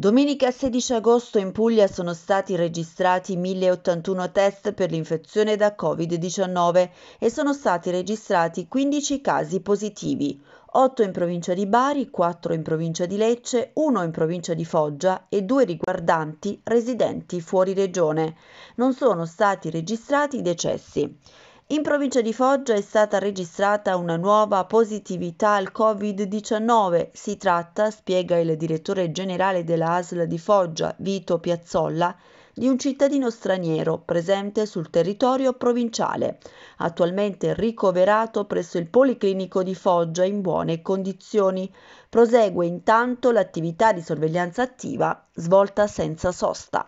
Domenica 16 agosto in Puglia sono stati registrati 1081 test per l'infezione da Covid-19 e sono stati registrati 15 casi positivi, 8 in provincia di Bari, 4 in provincia di Lecce, 1 in provincia di Foggia e 2 riguardanti residenti fuori regione. Non sono stati registrati decessi. In provincia di Foggia è stata registrata una nuova positività al Covid-19. Si tratta, spiega il direttore generale della ASL di Foggia, Vito Piazzolla, di un cittadino straniero presente sul territorio provinciale, attualmente ricoverato presso il Policlinico di Foggia in buone condizioni. Prosegue intanto l'attività di sorveglianza attiva svolta senza sosta.